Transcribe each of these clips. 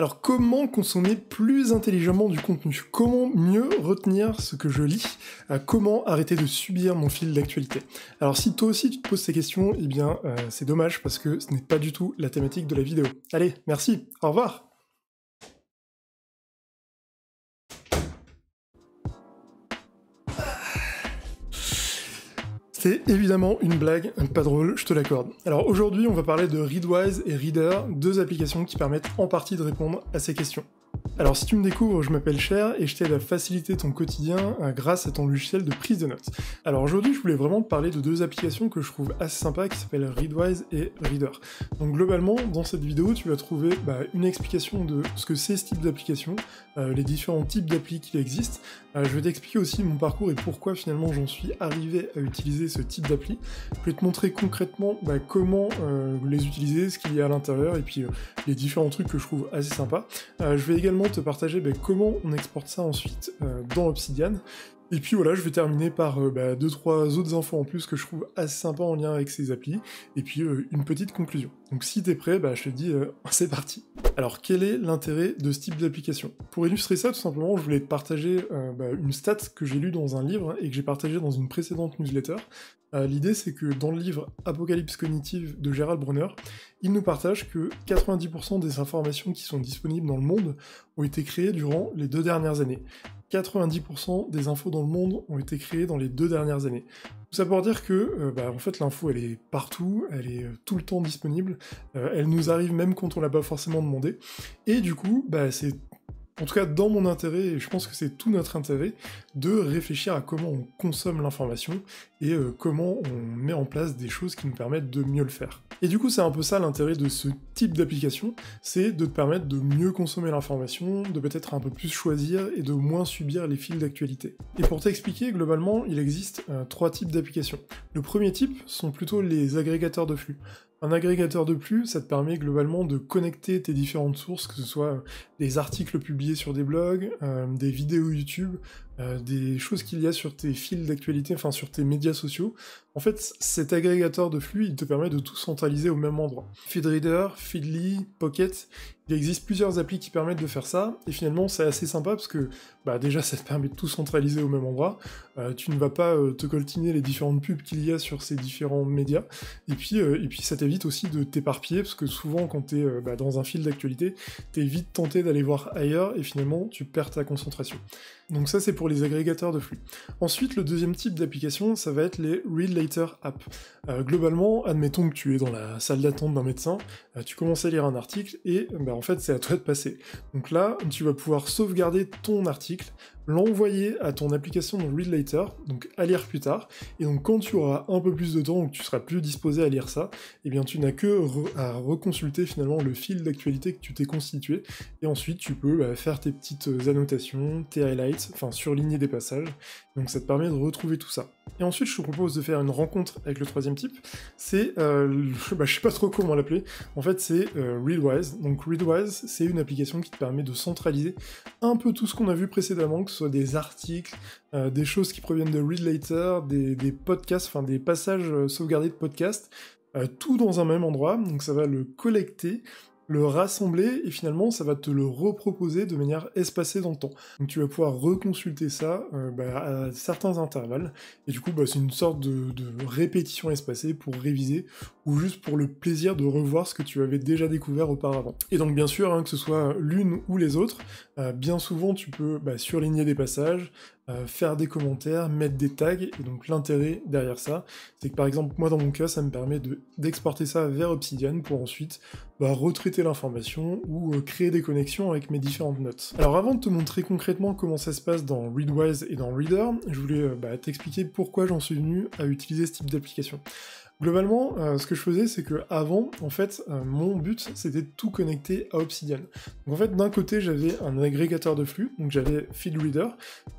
Alors comment consommer plus intelligemment du contenu Comment mieux retenir ce que je lis euh, Comment arrêter de subir mon fil d'actualité Alors si toi aussi tu te poses ces questions, eh bien euh, c'est dommage parce que ce n'est pas du tout la thématique de la vidéo. Allez, merci, au revoir C'est évidemment une blague, pas drôle, je te l'accorde. Alors aujourd'hui, on va parler de Readwise et Reader, deux applications qui permettent en partie de répondre à ces questions. Alors si tu me découvres, je m'appelle Cher et je t'aide à faciliter ton quotidien euh, grâce à ton logiciel de prise de notes. Alors aujourd'hui, je voulais vraiment te parler de deux applications que je trouve assez sympas qui s'appellent Readwise et Reader. Donc globalement, dans cette vidéo, tu vas trouver bah, une explication de ce que c'est ce type d'application, euh, les différents types d'applis qui existent. Euh, je vais t'expliquer aussi mon parcours et pourquoi finalement j'en suis arrivé à utiliser ce type d'appli. Je vais te montrer concrètement bah, comment les utiliser, ce qu'il y a à l'intérieur et puis les différents trucs que je trouve assez sympas. je vais également te partager ben, comment on exporte ça ensuite euh, dans Obsidian. Et puis voilà, je vais terminer par euh, bah, deux trois autres infos en plus que je trouve assez sympa en lien avec ces applis, et puis euh, une petite conclusion. Donc si t'es prêt, bah, je te dis euh, c'est parti. Alors quel est l'intérêt de ce type d'application Pour illustrer ça, tout simplement, je voulais partager bah, une stat que j'ai lue dans un livre et que j'ai partagé dans une précédente newsletter. L'idée c'est que dans le livre Apocalypse cognitive de Gérald Brunner, il nous partage que 90% des informations qui sont disponibles dans le monde ont été créées durant les deux dernières années. 90% des infos dans le monde ont été créées dans les deux dernières années. Tout ça pour dire que, euh, bah, en fait, l'info, elle est partout, elle est euh, tout le temps disponible, euh, elle nous arrive même quand on l'a pas forcément demandé, et du coup, bah, c'est en tout cas dans mon intérêt, et je pense que c'est tout notre intérêt, de réfléchir à comment on consomme l'information et euh, comment on met en place des choses qui nous permettent de mieux le faire. Et du coup, c'est un peu ça l'intérêt de ce type d'application, c'est de te permettre de mieux consommer l'information, de peut-être un peu plus choisir et de moins subir les fils d'actualité. Et pour t'expliquer, globalement, il existe euh, trois types d'applications. Le premier type sont plutôt les agrégateurs de flux. Un agrégateur de plus, ça te permet globalement de connecter tes différentes sources, que ce soit euh, des articles publiés sur des blogs, euh, des vidéos YouTube euh, des choses qu'il y a sur tes fils d'actualité, enfin sur tes médias sociaux. En fait, cet agrégateur de flux, il te permet de tout centraliser au même endroit. FeedReader, Feedly, Pocket, il existe plusieurs applis qui permettent de faire ça, et finalement c'est assez sympa parce que bah, déjà ça te permet de tout centraliser au même endroit, euh, tu ne vas pas euh, te coltiner les différentes pubs qu'il y a sur ces différents médias, et puis, et puis ça t'évite aussi de t'éparpiller parce que souvent quand t'es es bah, dans un fil d'actualité, t'es vite tenté d'aller voir ailleurs et finalement tu perds ta concentration. Donc ça c'est pour agrégateurs de flux. Ensuite, le deuxième type d'application, ça va être les Read Later App. Euh, globalement, admettons que tu es dans la salle d'attente d'un médecin, euh, tu commences à lire un article et bah, en fait c'est à toi de passer. Donc là, tu vas pouvoir sauvegarder ton article l'envoyer à ton application de Read Later, donc à lire plus tard. Et donc quand tu auras un peu plus de temps ou que tu seras plus disposé à lire ça, eh bien tu n'as que à reconsulter finalement le fil d'actualité que tu t'es constitué. Et ensuite tu peux bah, faire tes petites euh, annotations, tes highlights, enfin surligner des passages. Donc ça te permet de retrouver tout ça. Et ensuite, je vous propose de faire une rencontre avec le troisième type. C'est, euh, bah, je ne sais pas trop comment l'appeler. En fait, c'est euh, Readwise. Donc Readwise, c'est une application qui te permet de centraliser un peu tout ce qu'on a vu précédemment, que ce soit des articles, euh, des choses qui proviennent de Readlater, des, des podcasts, enfin des passages sauvegardés de podcasts, tout dans un même endroit. Donc ça va le collecter le rassembler et finalement ça va te le reproposer de manière espacée dans le temps. Donc tu vas pouvoir reconsulter ça euh, bah, à certains intervalles et du coup bah, c'est une sorte de, répétition espacée pour réviser ou juste pour le plaisir de revoir ce que tu avais déjà découvert auparavant. Et donc bien sûr hein, que ce soit l'une ou les autres, euh, bien souvent tu peux bah, surligner des passages, euh, faire des commentaires, mettre des tags, et donc l'intérêt derrière ça, c'est que par exemple, moi dans mon cas, ça me permet d'exporter ça vers Obsidian pour ensuite bah, retraiter l'information ou euh, créer des connexions avec mes différentes notes. Alors avant de te montrer concrètement comment ça se passe dans Readwise et dans Reader, je voulais euh, bah, t'expliquer pourquoi j'en suis venu à utiliser ce type d'application. Globalement, euh, ce que je faisais, c'est que avant, en fait, euh, mon but, c'était de tout connecter à Obsidian. Donc en fait, d'un côté, j'avais un agrégateur de flux, donc j'avais FeedReader.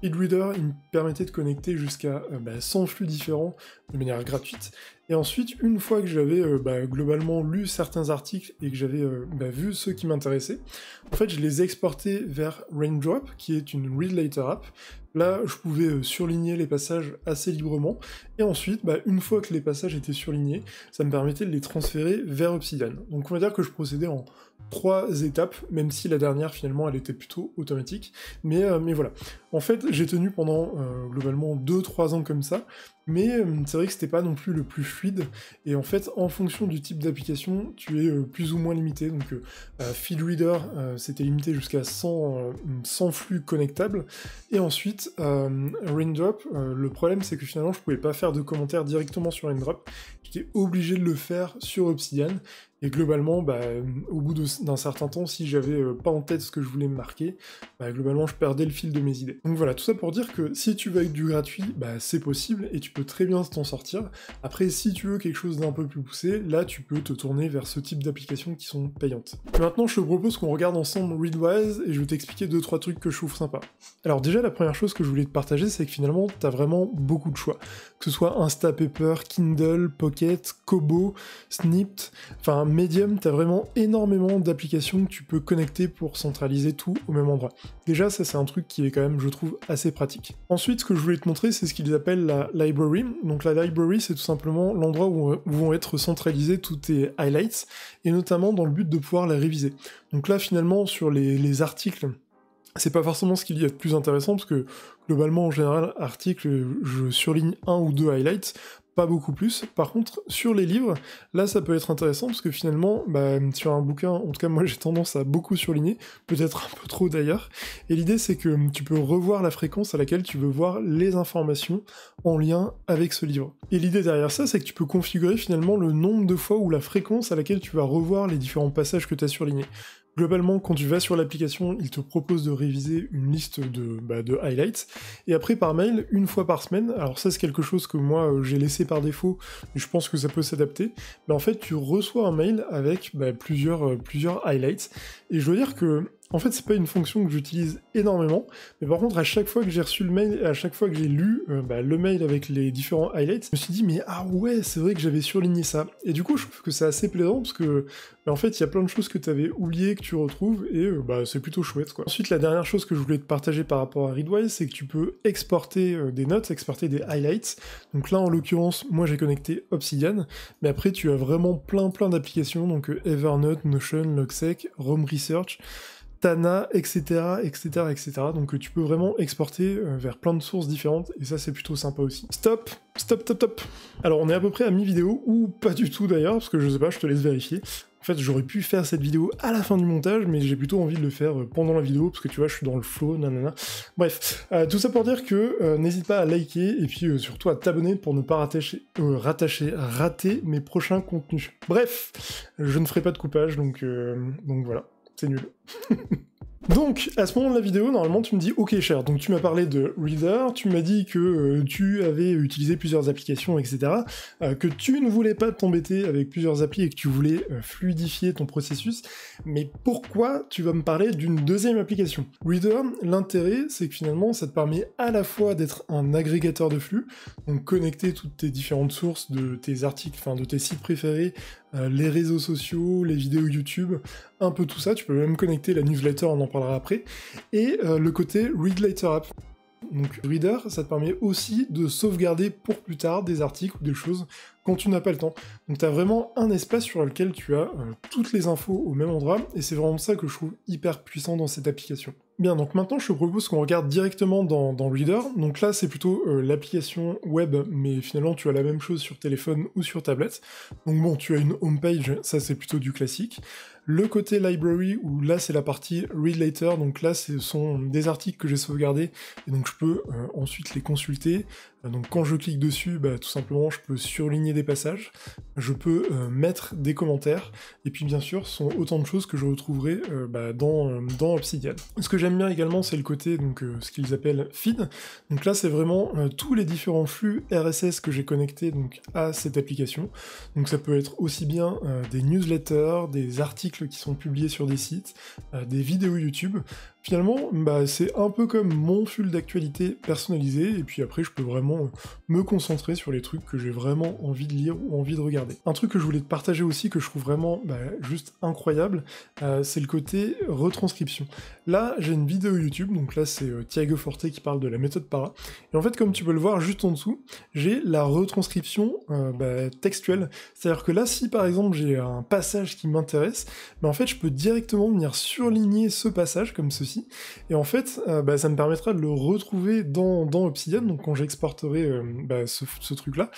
FeedReader, il me permettait de connecter jusqu'à 100 euh, bah, flux différents de manière gratuite. Et ensuite, une fois que j'avais bah, globalement lu certains articles et que j'avais bah, vu ceux qui m'intéressaient, en fait, je les exportais vers Raindrop, qui est une Read Later app, Là, je pouvais euh, surligner les passages assez librement, et ensuite, bah, une fois que les passages étaient surlignés, ça me permettait de les transférer vers Obsidian. Donc on va dire que je procédais en trois étapes, même si la dernière finalement elle était plutôt automatique. Mais, euh, mais voilà. En fait, j'ai tenu pendant euh, globalement 2-3 ans comme ça, mais euh, c'est vrai que c'était pas non plus le plus fluide. Et en fait, en fonction du type d'application, tu es plus ou moins limité. Donc, Feed Reader, c'était limité jusqu'à 100, 100, flux connectables. Et ensuite, Raindrop, le problème c'est que finalement je pouvais pas faire de commentaires directement sur Raindrop. J'étais obligé de le faire sur Obsidian. Et globalement, bah, euh, au bout d'un certain temps, si j'avais euh, pas en tête ce que je voulais me marquer, bah, globalement, je perdais le fil de mes idées. Donc voilà, tout ça pour dire que si tu veux avec du gratuit, bah, c'est possible et tu peux très bien t'en sortir. Après, si tu veux quelque chose d'un peu plus poussé, là, tu peux te tourner vers ce type d'applications qui sont payantes. Maintenant, je te propose qu'on regarde ensemble Readwise et je vais t'expliquer deux trois trucs que je trouve sympa. Alors déjà, la première chose que je voulais te partager, c'est que finalement, t'as vraiment beaucoup de choix. Que ce soit Instapaper, Kindle, Pocket, Kobo, Snipped, enfin Medium, tu as vraiment énormément d'applications que tu peux connecter pour centraliser tout au même endroit. Déjà, ça c'est un truc qui est quand même, je trouve, assez pratique. Ensuite, ce que je voulais te montrer, c'est ce qu'ils appellent la library. Donc la library, c'est tout simplement l'endroit où vont être centralisés tous tes highlights, et notamment dans le but de pouvoir les réviser. Donc là, finalement, sur les, articles c'est pas forcément ce qu'il y a de plus intéressant parce que globalement en général article je surligne un ou deux highlights beaucoup plus. Par contre, sur les livres, là ça peut être intéressant parce que finalement, bah, sur un bouquin, en tout cas moi j'ai tendance à beaucoup surligner, peut-être un peu trop d'ailleurs, et l'idée c'est que hum, tu peux revoir la fréquence à laquelle tu veux voir les informations en lien avec ce livre. Et l'idée derrière ça, c'est que tu peux configurer finalement le nombre de fois ou la fréquence à laquelle tu vas revoir les différents passages que tu as surlignés. Globalement, quand tu vas sur l'application, il te propose de réviser une liste de, bah, de, highlights, et après par mail, une fois par semaine, alors ça c'est quelque chose que moi euh, j'ai laissé par défaut, mais je pense que ça peut s'adapter, mais en fait tu reçois un mail avec bah, plusieurs, euh, plusieurs highlights, et je veux dire que en fait, c'est pas une fonction que j'utilise énormément, mais par contre, à chaque fois que j'ai reçu le mail, à chaque fois que j'ai lu euh, bah, le mail avec les différents highlights, je me suis dit, mais ah ouais, c'est vrai que j'avais surligné ça. Et du coup, je trouve que c'est assez plaisant parce que, bah, en fait, il y a plein de choses que tu avais oubliées que tu retrouves et euh, bah, c'est plutôt chouette quoi. Ensuite, la dernière chose que je voulais te partager par rapport à Readwise, c'est que tu peux exporter euh, des notes, exporter des highlights. Donc là, en l'occurrence, moi j'ai connecté Obsidian, mais après, tu as vraiment plein plein d'applications, donc Evernote, Notion, Logsec, Rome Research. Tana, etc., etc., etc. Donc euh, tu peux vraiment exporter euh, vers plein de sources différentes, et ça c'est plutôt sympa aussi. Stop Stop, stop, stop Alors on est à peu près à mi-vidéo, ou pas du tout d'ailleurs, parce que je sais pas, je te laisse vérifier. En fait, j'aurais pu faire cette vidéo à la fin du montage, mais j'ai plutôt envie de le faire euh, pendant la vidéo, parce que tu vois, je suis dans le flow, nanana. Bref, tout ça pour dire que n'hésite pas à liker, et puis surtout à t'abonner pour ne pas rattacher, rattacher, rater mes prochains contenus. Bref, je ne ferai pas de coupage, donc, donc voilà c'est nul. Donc, à ce moment de la vidéo, normalement, tu me dis « Ok, cher, donc tu m'as parlé de Reader, tu m'as dit que euh, tu avais utilisé plusieurs applications, etc., euh, que tu ne voulais pas t'embêter avec plusieurs applis et que tu voulais euh, fluidifier ton processus, mais pourquoi tu vas me parler d'une deuxième application ?» Reader, l'intérêt, c'est que finalement, ça te permet à la fois d'être un agrégateur de flux, donc connecter toutes tes différentes sources de tes articles, enfin de tes sites préférés euh, les réseaux sociaux, les vidéos YouTube, un peu tout ça. Tu peux même connecter la newsletter, on en parlera après. Et euh, le côté Read Later App. Donc Reader, ça te permet aussi de sauvegarder pour plus tard des articles ou des choses quand tu n'as pas le temps. Donc tu as vraiment un espace sur lequel tu as euh, toutes les infos au même endroit, et c'est vraiment ça que je trouve hyper puissant dans cette application. Bien, donc maintenant je te propose qu'on regarde directement dans, Reader. Donc là c'est plutôt euh, l'application web, mais finalement tu as la même chose sur téléphone ou sur tablette. Donc bon, tu as une home page ça c'est plutôt du classique. Le côté library, où là c'est la partie read later, donc là ce sont des articles que j'ai sauvegardés, et donc je peux euh, ensuite les consulter. Euh, donc quand je clique dessus, bah, tout simplement je peux surligner des passages, je peux mettre des commentaires, et puis bien sûr ce sont autant de choses que je retrouverai bah, dans, Obsidian j'aime bien également, c'est le côté, donc euh, ce qu'ils appellent feed. Donc là, c'est vraiment euh, tous les différents flux RSS que j'ai connectés donc, à cette application. Donc ça peut être aussi bien euh, des newsletters, des articles qui sont publiés sur des sites, des vidéos YouTube finalement, bah, c'est un peu comme mon fil d'actualité personnalisé, et puis après je peux vraiment me concentrer sur les trucs que j'ai vraiment envie de lire ou envie de regarder. Un truc que je voulais te partager aussi, que je trouve vraiment bah, juste incroyable, euh, c'est le côté retranscription. Là, j'ai une vidéo YouTube, donc là c'est euh, Thiago Forte qui parle de la méthode para, et en fait comme tu peux le voir juste en dessous, j'ai la retranscription euh, bah, textuelle, c'est-à-dire que là si par exemple j'ai un passage qui m'intéresse, en fait je peux directement venir surligner ce passage comme ceci, et en fait, euh, bah, ça me permettra de le retrouver dans, Obsidian, donc quand j'exporterai euh, bah, ce truc-là.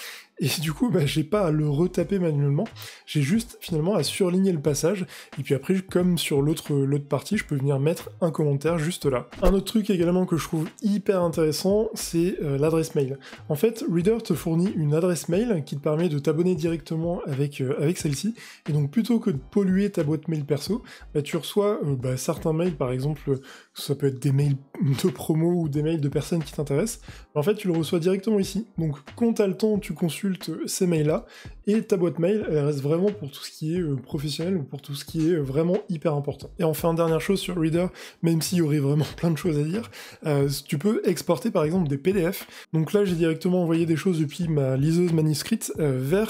Et du coup, bah, j'ai pas à le retaper manuellement, j'ai juste finalement à surligner le passage, et puis après, comme sur l'autre partie, je peux venir mettre un commentaire juste là. Un autre truc également que je trouve hyper intéressant, c'est euh, l'adresse mail. En fait, Reader te fournit une adresse mail qui te permet de t'abonner directement avec, euh, avec celle-ci, et donc plutôt que de polluer ta boîte mail perso, bah, tu reçois euh, bah, certains mails, par exemple ça peut être des mails de promo ou des mails de personnes qui t'intéressent, en fait tu le reçois directement ici. Donc quand as le temps, tu consultes ces mails-là, et ta boîte mail, elle reste vraiment pour tout ce qui est euh, professionnel ou pour tout ce qui est euh, vraiment hyper important. Et enfin, dernière chose sur Reader, même s'il y aurait vraiment plein de choses à dire, euh, tu peux exporter par exemple des PDF. Donc là j'ai directement envoyé des choses depuis ma liseuse manuscrite bah,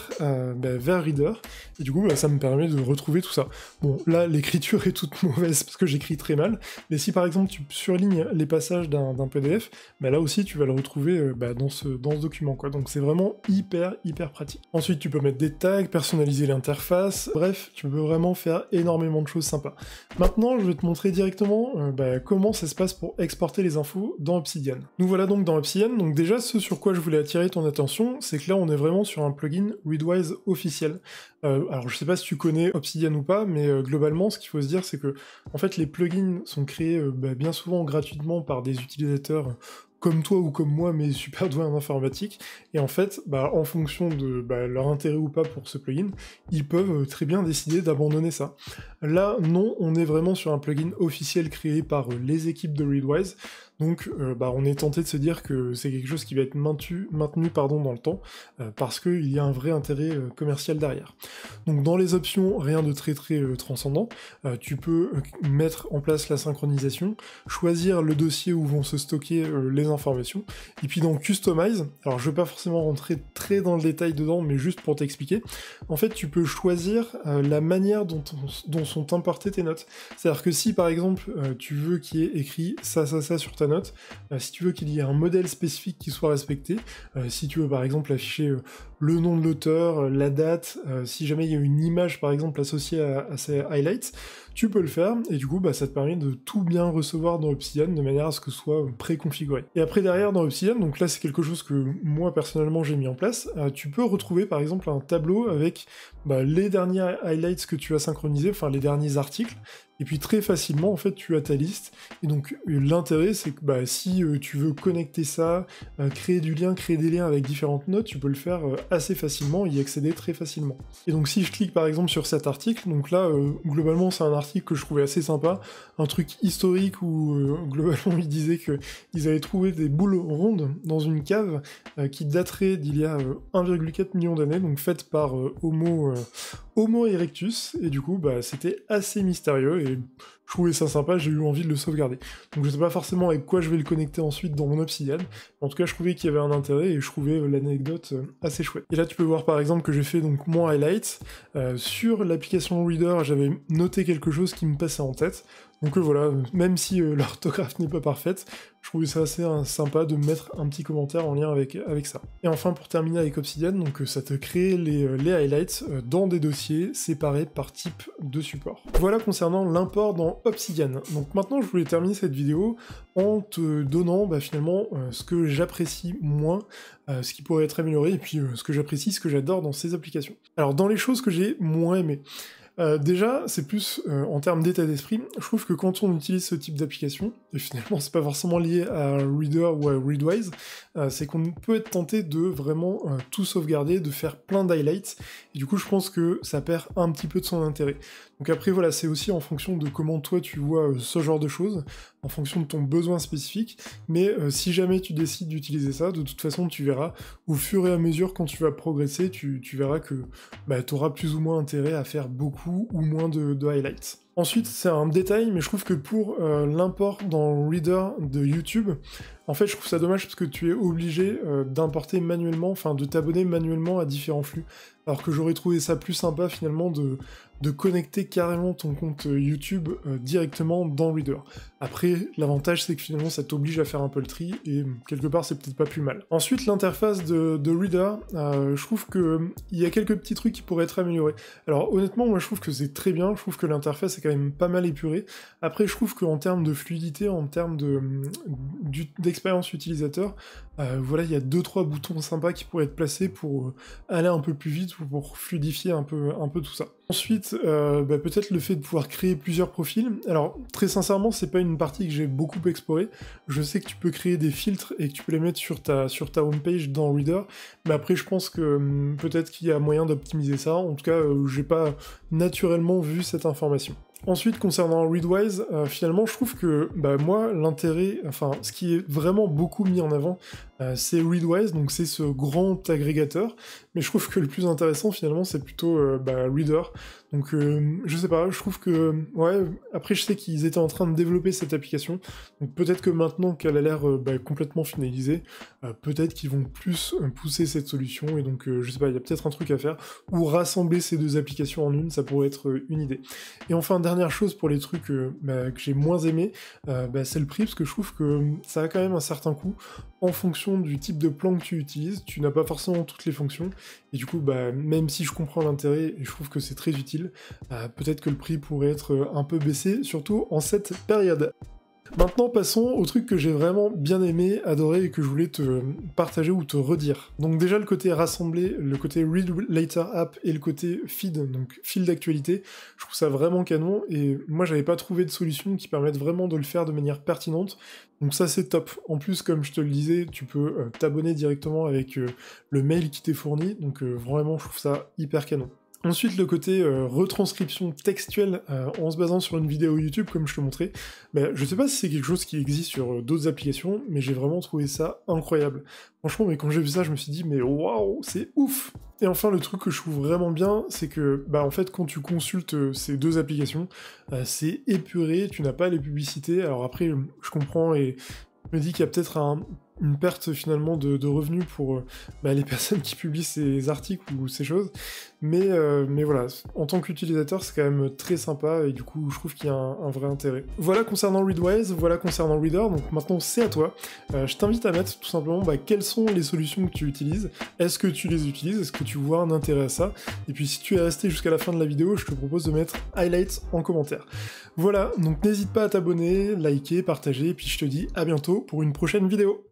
vers, Reader, et du coup bah, ça me permet de retrouver tout ça. Bon là l'écriture est toute mauvaise parce que j'écris très mal, mais si par tu surlignes les passages d'un PDF, mais bah, là aussi tu vas le retrouver euh, bah, dans, ce, document. Quoi. Donc c'est vraiment hyper hyper pratique. Ensuite tu peux mettre des tags, personnaliser l'interface, bref, tu peux vraiment faire énormément de choses sympas. Maintenant je vais te montrer directement euh, bah, comment ça se passe pour exporter les infos dans Obsidian. Nous voilà donc dans Obsidian, donc déjà ce sur quoi je voulais attirer ton attention, c'est que là on est vraiment sur un plugin Readwise officiel. Euh, alors je sais pas si tu connais Obsidian ou pas, mais globalement ce qu'il faut se dire c'est que en fait les plugins sont créés bah, bien souvent gratuitement par des utilisateurs comme toi ou comme moi, mais super doué en informatique. Et en fait, bah, en fonction de bah, leur intérêt ou pas pour ce plugin, ils peuvent euh, très bien décider d'abandonner ça. Là, non, on est vraiment sur un plugin officiel créé par euh, les équipes de Readwise. Donc euh, bah, on est tenté de se dire que c'est quelque chose qui va être maintenu, maintenu pardon, dans le temps, parce qu'il y a un vrai intérêt commercial derrière. Donc dans les options, rien de très très transcendant. tu peux mettre en place la synchronisation, choisir le dossier où vont se stocker les informations. Et puis dans Customize, alors je vais pas forcément rentrer très dans le détail dedans, mais juste pour t'expliquer, en fait tu peux choisir euh, la manière dont, dont, sont importées tes notes. C'est-à-dire que si par exemple euh, tu veux qu'il y ait écrit ça, ça, ça sur ta note, euh, si tu veux qu'il y ait un modèle spécifique qui soit respecté, si tu veux par exemple afficher le nom de l'auteur, euh, la date, euh, si jamais il y a une image par exemple associée à, ces highlights, tu peux le faire et du coup bah, ça te permet de tout bien recevoir dans Obsidian de manière à ce que ce soit préconfiguré. Et après derrière dans Obsidian, donc là c'est quelque chose que moi personnellement j'ai mis en place, euh, tu peux retrouver par exemple un tableau avec bah, les derniers highlights que tu as synchronisés, enfin les derniers articles, et puis très facilement, en fait, tu as ta liste. Et donc euh, l'intérêt, c'est que bah, si euh, tu veux connecter ça, euh, créer du lien, créer des liens avec différentes notes, tu peux le faire assez facilement, y accéder très facilement. Et donc si je clique par exemple sur cet article, donc là, globalement, c'est un article que je trouvais assez sympa, un truc historique où globalement ils disaient qu'ils avaient trouvé des boules rondes dans une cave qui daterait d'il y a 1,4 million d'années, donc faite par Homo, Homo erectus. Et du coup, bah, c'était assez mystérieux. dude. trouvais ça sympa, j'ai eu envie de le sauvegarder. Donc je sais pas forcément avec quoi je vais le connecter ensuite dans mon Obsidian, en tout cas je trouvais qu'il y avait un intérêt et je trouvais euh, l'anecdote euh, assez chouette. Et là tu peux voir par exemple que j'ai fait donc mon highlight, euh, sur l'application Reader j'avais noté quelque chose qui me passait en tête, donc voilà, même si l'orthographe n'est pas parfaite, je trouvais ça assez sympa de mettre un petit commentaire en lien avec, avec ça. Et enfin pour terminer avec Obsidian, donc ça te crée les, les highlights dans des dossiers séparés par type de support. Voilà concernant l'import dans Popsigan. Donc maintenant, je voulais terminer cette vidéo en te donnant bah, finalement euh, ce que j'apprécie moins, euh, ce qui pourrait être amélioré, et puis euh, ce que j'apprécie, ce que j'adore dans ces applications. Alors dans les choses que j'ai moins aimées, euh, déjà, c'est plus euh, en termes d'état d'esprit. Je trouve que quand on utilise ce type d'application, et finalement c'est pas forcément lié à Reader ou à Readwise, euh, c'est qu'on peut être tenté de vraiment tout sauvegarder, de faire plein d'highlights, et du coup je pense que ça perd un petit peu de son intérêt. Donc après voilà, c'est aussi en fonction de comment toi tu vois ce genre de choses, en fonction de ton besoin spécifique, mais si jamais tu décides d'utiliser ça, de toute façon tu verras au fur et à mesure quand tu vas progresser, tu, verras que bah, tu auras plus ou moins intérêt à faire beaucoup ou moins de highlights. Ensuite, c'est un détail, mais je trouve que pour euh, l'import dans Reader de YouTube, en fait, je trouve ça dommage parce que tu es obligé euh, d'importer manuellement, enfin de t'abonner manuellement à différents flux. Alors que j'aurais trouvé ça plus sympa finalement de, de connecter carrément ton compte euh, YouTube directement dans Reader. Après, l'avantage c'est que finalement ça t'oblige à faire un peu le tri et mm, quelque part c'est peut-être pas plus mal. Ensuite, l'interface de, Reader, je trouve qu'il mm, il y a quelques petits trucs qui pourraient être améliorés. Alors honnêtement, moi je trouve que c'est très bien, je trouve que l'interface est quand même pas mal épuré. Après, je trouve qu'en termes de fluidité, en termes d'expérience utilisateur, euh, voilà, il y a 2-3 boutons sympas qui pourraient être placés pour euh, aller un peu plus vite ou pour fluidifier un peu, un peu tout ça. Ensuite, euh, bah, peut-être le fait de pouvoir créer plusieurs profils. Alors, très sincèrement, c'est pas une partie que j'ai beaucoup explorée. Je sais que tu peux créer des filtres et que tu peux les mettre sur ta, sur ta homepage dans Reader, mais après, je pense que hum, peut-être qu'il y a moyen d'optimiser ça. En tout cas, j'ai pas naturellement vu cette information. Ensuite, concernant Readwise, euh, finalement, je trouve que bah, moi, l'intérêt, enfin, ce qui est vraiment beaucoup mis en avant euh, c'est Readwise, donc c'est ce grand agrégateur. Mais je trouve que le plus intéressant finalement, c'est plutôt euh, bah, Reader. Donc euh, je sais pas, je trouve que ouais. Après, je sais qu'ils étaient en train de développer cette application. Donc peut-être que maintenant qu'elle a l'air bah, complètement finalisée, peut-être qu'ils vont plus pousser cette solution. Et donc je sais pas, il y a peut-être un truc à faire ou rassembler ces deux applications en une, ça pourrait être une idée. Et enfin, dernière chose pour les trucs bah, que j'ai moins aimé, c'est le prix parce que je trouve que ça a quand même un certain coût en fonction du type de plan que tu utilises. Tu n'as pas forcément toutes les fonctions. Et du coup, bah, même si je comprends l'intérêt je trouve que c'est très utile, euh, peut-être que le prix pourrait être euh, un peu baissé, surtout en cette période. Maintenant, passons au truc que j'ai vraiment bien aimé, adoré et que je voulais te partager ou te redire. Donc déjà le côté rassembler, le côté Read Later App et le côté feed, donc fil d'actualité, je trouve ça vraiment canon et moi j'avais pas trouvé de solution qui permette vraiment de le faire de manière pertinente. Donc ça c'est top. En plus comme je te le disais, tu peux euh, t'abonner directement avec euh, le mail qui t'est fourni. Donc euh, vraiment je trouve ça hyper canon. Ensuite, le côté euh, retranscription textuelle euh, en se basant sur une vidéo YouTube, comme je te montrais, Je bah, je sais pas si c'est quelque chose qui existe sur euh, d'autres applications, mais j'ai vraiment trouvé ça incroyable. Franchement, mais quand j'ai vu ça, je me suis dit, mais waouh, c'est ouf Et enfin, le truc que je trouve vraiment bien, c'est que, bah, en fait, quand tu consultes ces deux applications, c'est épuré, tu n'as pas les publicités. Alors après, je comprends et je me dis qu'il y a peut-être un une perte finalement de, revenus pour euh, bah, les personnes qui publient ces articles ou ces choses. Mais, euh, mais voilà, en tant qu'utilisateur, c'est quand même très sympa et du coup, je trouve qu'il y a un, vrai intérêt. Voilà concernant Readwise, voilà concernant Reader. Donc maintenant, c'est à toi. Euh, je t'invite à mettre tout simplement bah, quelles sont les solutions que tu utilises. Est-ce que tu les utilises Est-ce que tu vois un intérêt à ça Et puis, si tu es resté jusqu'à la fin de la vidéo, je te propose de mettre highlights en commentaire. Voilà, donc n'hésite pas à t'abonner, liker, partager, et puis je te dis à bientôt pour une prochaine vidéo.